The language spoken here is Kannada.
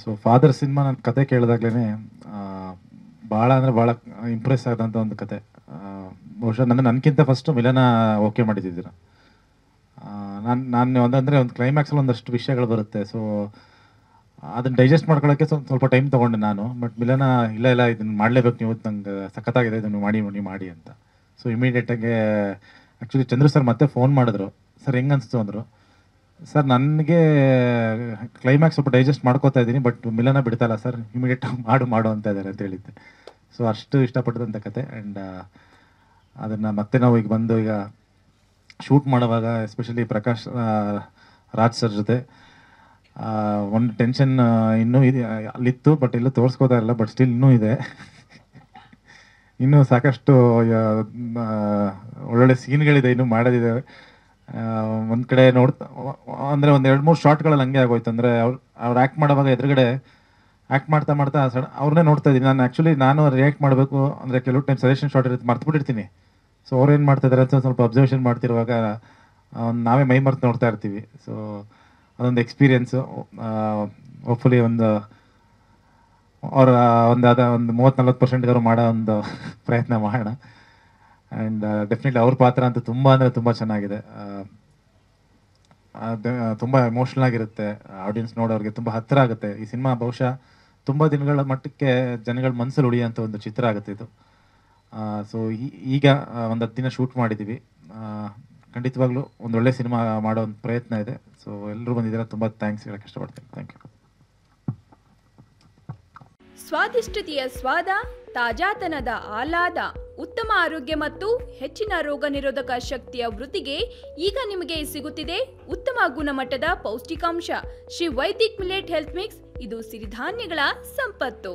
ಸೊ ಫಾದರ್ ಸಿನಿಮಾ ನನ್ನ ಕತೆ ಕೇಳಿದಾಗ್ಲೇ ಭಾಳ ಅಂದರೆ ಭಾಳ ಇಂಪ್ರೆಸ್ ಆದಂಥ ಒಂದು ಕತೆ ಬಹುಶಃ ನನ್ನ ನನಗಿಂತ ಫಸ್ಟು ಮಿಲನ ಓಕೆ ಮಾಡಿದ್ದಿದ್ದೀರ ನಾನು ನಾನು ಒಂದಂದರೆ ಒಂದು ಕ್ಲೈಮ್ಯಾಕ್ಸಲ್ಲಿ ಒಂದಷ್ಟು ವಿಷಯಗಳು ಬರುತ್ತೆ ಸೊ ಅದನ್ನು ಡೈಜೆಸ್ಟ್ ಮಾಡ್ಕೊಳ್ಳೋಕ್ಕೆ ಸ್ವಲ್ಪ ಸ್ವಲ್ಪ ಟೈಮ್ ತೊಗೊಂಡೆ ನಾನು ಬಟ್ ಮಿಲನ ಇಲ್ಲ ಇಲ್ಲ ಇದನ್ನು ಮಾಡಲೇಬೇಕು ನೀವು ನಂಗೆ ಸಖತ್ತಾಗಿದೆ ಇದನ್ನು ಮಾಡಿ ನೀವು ಮಾಡಿ ಅಂತ ಸೊ ಇಮಿಡಿಯೇಟಾಗಿ ಆ್ಯಕ್ಚುಲಿ ಚಂದ್ರು ಸರ್ ಮತ್ತೆ ಫೋನ್ ಮಾಡಿದ್ರು ಸರ್ ಹೆಂಗೆ ಅನಿಸ್ತು ಅಂದರು ಸರ್ ನನಗೆ ಕ್ಲೈಮ್ಯಾಕ್ಸ್ ಸ್ವಲ್ಪ ಡೈಜೆಸ್ಟ್ ಮಾಡ್ಕೋತಾ ಇದ್ದೀನಿ ಬಟ್ ಮಿಲನ ಬಿಡ್ತಲ್ಲ ಇಲ್ಲ ಸರ್ ಇಮಿಡಿಯೇಟ್ ಮಾಡು ಮಾಡು ಅಂತ ಇದ್ದಾರೆ ಅಂತ ಹೇಳಿದ್ದೆ ಸೊ ಅಷ್ಟು ಇಷ್ಟಪಟ್ಟದಂಥ ಕತೆ ಆ್ಯಂಡ್ ಅದನ್ನು ಮತ್ತೆ ನಾವು ಈಗ ಬಂದು ಈಗ ಶೂಟ್ ಮಾಡುವಾಗ ಎಸ್ಪೆಷಲಿ ಪ್ರಕಾಶ್ ರಾಜ್ ಸರ್ ಜೊತೆ ಒಂದು ಟೆನ್ಷನ್ ಇನ್ನೂ ಇದೆ ಅಲ್ಲಿತ್ತು ಬಟ್ ಇಲ್ಲೂ ತೋರಿಸ್ಕೋತಾ ಇರಲ್ಲ ಬಟ್ ಸ್ಟಿಲ್ ಇನ್ನೂ ಇದೆ ಇನ್ನೂ ಸಾಕಷ್ಟು ಒಳ್ಳೊಳ್ಳೆ ಸೀನ್ಗಳಿದೆ ಇನ್ನೂ ಮಾಡೋದಿದೆ ಒಂದು ಕಡೆ ನೋಡ್ತಾ ಅಂದರೆ ಒಂದು ಎರಡು ಮೂರು ಶಾರ್ಟ್ಗಳಲ್ಲಿ ಹಂಗೆ ಆಗೋಯ್ತು ಅಂದರೆ ಅವ್ರು ಅವ್ರು ಆ್ಯಕ್ಟ್ ಮಾಡೋವಾಗ ಎದುರುಗಡೆ ಆ್ಯಕ್ಟ್ ಮಾಡ್ತಾ ಮಾಡ್ತಾ ಅವ್ರನ್ನೇ ನೋಡ್ತಾ ಇದ್ದೀನಿ ನಾನು ಆ್ಯಕ್ಚುಲಿ ನಾನು ರಿಯಾಕ್ಟ್ ಮಾಡಬೇಕು ಅಂದರೆ ಕೆಲವು ಟೈಮ್ ಸಜೆಷನ್ ಶಾರ್ಟ್ ಇರುತ್ತೆ ಮರ್ತ್ಬಿಟ್ಟಿರ್ತೀನಿ ಸೊ ಅವ್ರೇನು ಮಾಡ್ತಾಯಿದ್ದಾರೆ ಅಂತ ಸ್ವಲ್ಪ ಅಬ್ಸರ್ವೇಷನ್ ಮಾಡ್ತಿರುವಾಗ ನಾವೇ ಮೈ ಮರ್ತು ನೋಡ್ತಾ ಇರ್ತೀವಿ ಸೊ ಅದೊಂದು ಎಕ್ಸ್ಪೀರಿಯೆನ್ಸು ಹೋಪ್ಫುಲಿ ಒಂದು ಅವರ ಒಂದು ಅದ ಒಂದು ಮೂವತ್ತು ನಲ್ವತ್ತು ಪರ್ಸೆಂಟ್ಗಾರು ಮಾಡೋ ಒಂದು ಪ್ರಯತ್ನ ಮಾಡೋಣ ಆ್ಯಂಡ್ ಡೆಫಿನೆಟ್ಲಿ ಅವ್ರ ಪಾತ್ರ ಅಂತೂ ತುಂಬ ಅಂದರೆ ತುಂಬ ಚೆನ್ನಾಗಿದೆ ತುಂಬ ಎಮೋಷ್ನಲ್ ಆಗಿರುತ್ತೆ ಆಡಿಯನ್ಸ್ ನೋಡೋರಿಗೆ ತುಂಬ ಹತ್ತಿರ ಆಗುತ್ತೆ ಈ ಸಿನಿಮಾ ಬಹುಶಃ ತುಂಬ ದಿನಗಳ ಮಟ್ಟಕ್ಕೆ ಜನಗಳ ಮನಸ್ಸಲ್ಲಿ ಉಳಿಯುವಂಥ ಒಂದು ಚಿತ್ರ ಆಗುತ್ತೆ ಇದು ಸೊ ಈಗ ಒಂದು ಹತ್ತು ದಿನ ಶೂಟ್ ಮಾಡಿದ್ದೀವಿ ಖಂಡಿತವಾಗ್ಲೂ ಒಂದು ಒಳ್ಳೆ ಸಿನಿಮಾ ಮಾಡೋ ಒಂದು ಪ್ರಯತ್ನ ಇದೆ ಸೊ ಎಲ್ಲರೂ ಬಂದಿದ್ದೀರಾ ತುಂಬ ಥ್ಯಾಂಕ್ಸ್ ಹೇಳಕ್ಕೆ ಇಷ್ಟಪಡ್ತೇನೆ ಥ್ಯಾಂಕ್ ಯು ಸ್ವಾದಿಷ್ಟತೆಯ ಸ್ವಾದ ತಾಜಾತನದ ಆಹ್ಲಾದ ಉತ್ತಮ ಆರೋಗ್ಯ ಮತ್ತು ಹೆಚ್ಚಿನ ರೋಗ ನಿರೋಧಕ ಶಕ್ತಿಯ ವೃದ್ಧಿಗೆ ಈಗ ನಿಮಗೆ ಸಿಗುತ್ತಿದೆ ಉತ್ತಮ ಗುಣಮಟ್ಟದ ಪೌಷ್ಟಿಕಾಂಶ Shri Vaidik millet health mix ಇದು ಸಿರಿಧಾನ್ಯಗಳ ಸಂಪತ್ತು